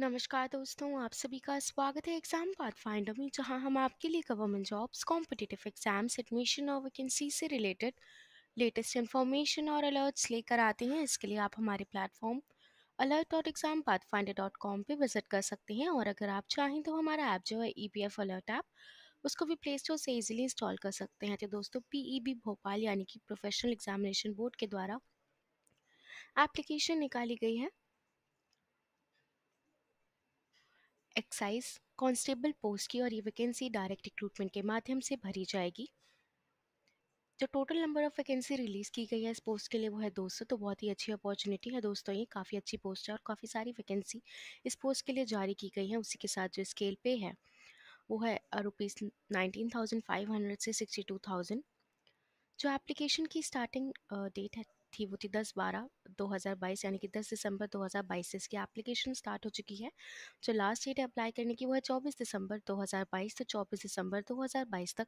नमस्कार दोस्तों आप सभी का स्वागत है एग्ज़ाम पाथ फाइंडर में जहां हम आपके लिए government jobs competitive exams admission और वैकेंसी से रिलेटेड लेटेस्ट इन्फॉर्मेशन और अलर्ट्स लेकर आते हैं इसके लिए आप हमारे platform alert dot exam path finder dot com पर विजिट कर सकते हैं और अगर आप चाहें तो हमारा ऐप जो है E P F alert app उसको भी प्ले स्टोर से ईजिली इंस्टॉल कर सकते हैं तो दोस्तों पी ई बी भोपाल यानी कि प्रोफेशनल एग्जामिनेशन बोर्ड के द्वारा एप्लीकेशन निकाली गई है एक्साइज कांस्टेबल पोस्ट की और ये वैकेंसी डायरेक्ट रिक्रूटमेंट के माध्यम से भरी जाएगी जो total number of vacancy release की गई है इस पोस्ट के लिए वो है 200 तो बहुत ही अच्छी अपॉर्चुनिटी है दोस्तों ये काफ़ी अच्छी पोस्ट है और काफ़ी सारी वैकेंसी इस पोस्ट के लिए जारी की गई है उसी के साथ जो स्केल पे है वो है rupees nineteen thousand five hundred से सिक्सटी टू थाउजेंड जो एप्लीकेशन की स्टार्टिंग डेट है थी वो थी दस बारह 2022 यानी कि 10 दिसंबर 2022 से इसकी एप्लीकेशन स्टार्ट हो चुकी है जो लास्ट डेट है अप्लाई करने की वो है 24 दिसंबर 2022 तो 24 दिसंबर 2022 तक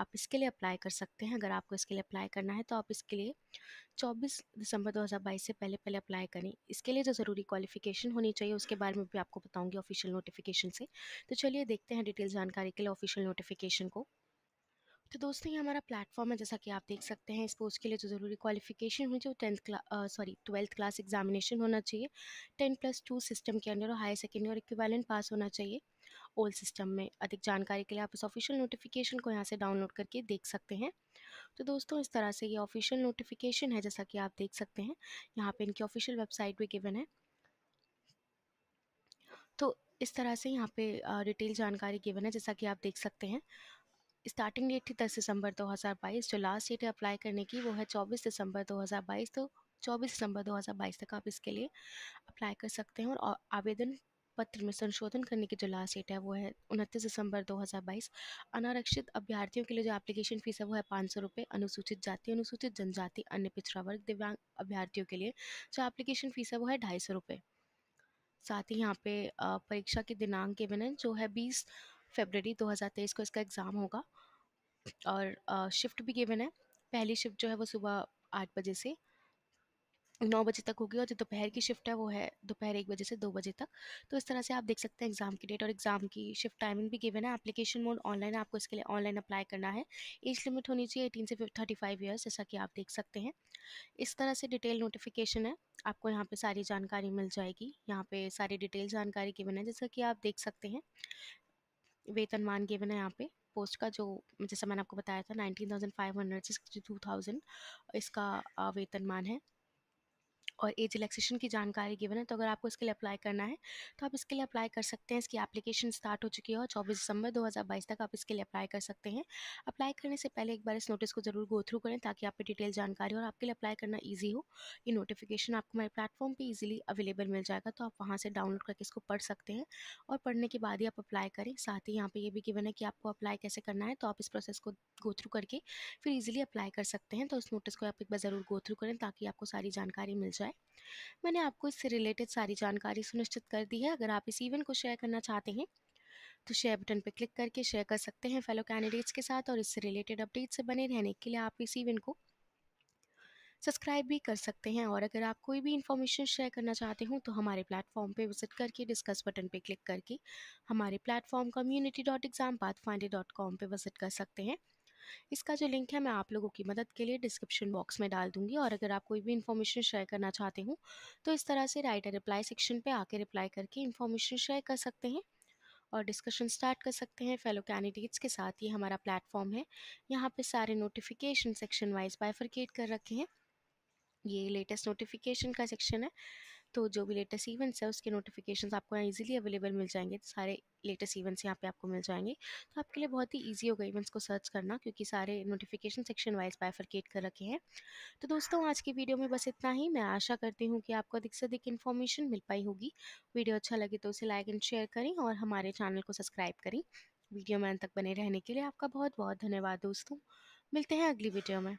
आप इसके लिए अप्लाई कर सकते हैं अगर आपको इसके लिए अप्लाई करना है तो आप इसके लिए 24 दिसंबर 2022 से पहले पहले अप्लाई करें इसके लिए जो ज़रूरी क्वालिफिकेशन होनी चाहिए उसके बारे में भी आपको बताऊँगी ऑफिशियल नोटिफिकेशन से तो चलिए देखते हैं डिटेल जानकारी के लिए ऑफिशियल नोटिफिकेशन को तो दोस्तों ये हमारा प्लेटफॉर्म है जैसा कि आप देख सकते हैं इस पोस्ट के लिए जो ज़रूरी क्वालिफिकेशन है जो tenth class sorry twelfth class examination होना चाहिए टेन प्लस टू सिस्टम के अंडर और हायर सेकेंडरी और इक्विवेलेंट पास होना चाहिए ओल्ड सिस्टम में अधिक जानकारी के लिए आप इस ऑफिशियल नोटिफिकेशन को यहाँ से डाउनलोड करके देख सकते हैं तो दोस्तों इस तरह से ये ऑफिशियल नोटिफिकेशन है जैसा कि आप देख सकते हैं यहाँ पर इनकी ऑफिशियल वेबसाइट भी गिवन है तो इस तरह से यहाँ पे डिटेल जानकारी गिवन है जैसा कि आप देख सकते हैं स्टार्टिंग डेट थी दस दिसंबर 2022 जो लास्ट डेट है अप्लाई करने की वो है 24 दिसंबर 2022 तो 24 दिसंबर 2022 तक आप इसके लिए अप्लाई कर सकते हैं और आवेदन पत्र में संशोधन करने की जो लास्ट डेट है वो है उनतीस दिसंबर 2022 अनारक्षित अभ्यर्थियों के लिए जो एप्लीकेशन फ़ीस है वो है पाँच सौ रुपये अनुसूचित जाति अनुसूचित जनजाति अन्य पिछड़ा वर्ग दिव्यांग अभ्यर्थियों के लिए जो एप्लीकेशन फ़ीस है वो है ढाई सौ रुपये साथ ही यहाँ पे परीक्षा के दिनांक के बिना जो है बीस फेबररी 2023 को इसका एग्ज़ाम होगा और शिफ्ट भी गिवन है पहली शिफ्ट जो है वो सुबह आठ बजे से नौ बजे तक होगी और जो दोपहर की शिफ्ट है वो है दोपहर एक बजे से दो बजे तक तो इस तरह से आप देख सकते हैं एग्ज़ाम की डेट और एग्ज़ाम की शिफ्ट टाइमिंग भी गिवन है एप्लीकेशन मोड ऑनलाइन है आपको इसके लिए ऑनलाइन अप्लाई करना है एज लिमिट होनी चाहिए एटीन से थर्टी फाइव ईयर्स जैसा कि आप देख सकते हैं इस तरह से डिटेल नोटिफिकेशन है आपको यहाँ पर सारी जानकारी मिल जाएगी यहाँ पे सारी डिटेल जानकारी गिवन है जैसा कि आप देख सकते हैं वेतनमान गिवन है यहाँ पे पोस्ट का जो जैसा मैंने आपको बताया था नाइनटीन थाउजेंड फाइव हंड्रेड से सिक्सटी टू थाउजेंड इसका वेतनमान है और एज रिलैक्सेशन की जानकारी गिवन है तो अगर आपको इसके लिए अप्लाई करना है तो आप इसके लिए अप्लाई कर सकते हैं इसकी एप्लीकेशन स्टार्ट हो चुकी है और चौबीस दिसंबर 2022 तक आप इसके लिए अप्लाई कर सकते हैं अप्लाई करने से पहले एक बार इस नोटिस को जरूर गो थ्रू करें ताकि आपकी डिटेल जानकारी और आपके लिए अप्लाई करना ईजी हो ये नोटिफिकेशन आपको हमारे प्लेटफॉर्म पर ईजिली अवेलेबल मिल जाएगा तो आप वहाँ से डाउनलोड करके इसको पढ़ सकते हैं और पढ़ने के बाद ही आप अप्लाई करें साथ ही यहाँ पर यह भी गिवन है कि आपको अप्लाई कैसे करना है तो आप इस प्रोसेस को गो थ्रू करके फिर ईजिली अप्लाई कर सकते हैं तो इस नोटिस को आप एक बार ज़रूर गो थ्रू करें ताकि आपको सारी जानकारी मिल जाए जाए मैंने आपको इससे रिलेटेड सारी जानकारी सुनिश्चित कर दी है अगर आप इस इवेंट को शेयर करना चाहते हैं तो शेयर बटन पर क्लिक करके शेयर कर सकते हैं फेलो कैंडिडेट्स के साथ और इससे रिलेटेड अपडेट से बने रहने के लिए आप इस इवेंट को सब्सक्राइब भी कर सकते हैं और अगर आप कोई भी इन्फॉर्मेशन शेयर करना चाहते हो तो हमारे प्लेटफॉर्म पे विजिट करके डिस्कस बटन पे क्लिक करके हमारे platform community dot exam path finder dot com पर विजिट कर सकते हैं इसका जो लिंक है मैं आप लोगों की मदद के लिए डिस्क्रिप्शन बॉक्स में डाल दूंगी और अगर आप कोई भी इन्फॉर्मेशन शेयर करना चाहते हो तो इस तरह से राइटर रिप्लाई सेक्शन पर आके रिप्लाई करके इन्फॉर्मेशन शेयर कर सकते हैं और डिस्कशन स्टार्ट कर सकते हैं फेलो कैंडिडेट्स के साथ ये हमारा प्लेटफॉर्म है यहाँ पे सारे नोटिफिकेशन सेक्शन वाइज बाइफरकेट कर रखे हैं ये लेटेस्ट नोटिफिकेशन का सेक्शन है तो जो भी लेटेस्ट इवेंट्स है उसके नोटिफिकेशन आपको यहाँ ईजिली अवेलेबल मिल जाएंगे सारे लेटेस्ट इवेंट्स यहाँ पे आपको मिल जाएंगे तो आपके लिए बहुत ही ईजी होगा इवेंट्स को सर्च करना क्योंकि सारे नोटिफिकेशन सेक्शन वाइज बायफरकेट कर रखे हैं तो दोस्तों आज की वीडियो में बस इतना ही मैं आशा करती हूँ कि आपको अधिक से अधिक इन्फॉर्मेशन मिल पाई होगी वीडियो अच्छा लगे तो उसे लाइक एंड शेयर करें और हमारे चैनल को सब्सक्राइब करें वीडियो में अंत तक बने रहने के लिए आपका बहुत बहुत धन्यवाद दोस्तों मिलते हैं अगली वीडियो में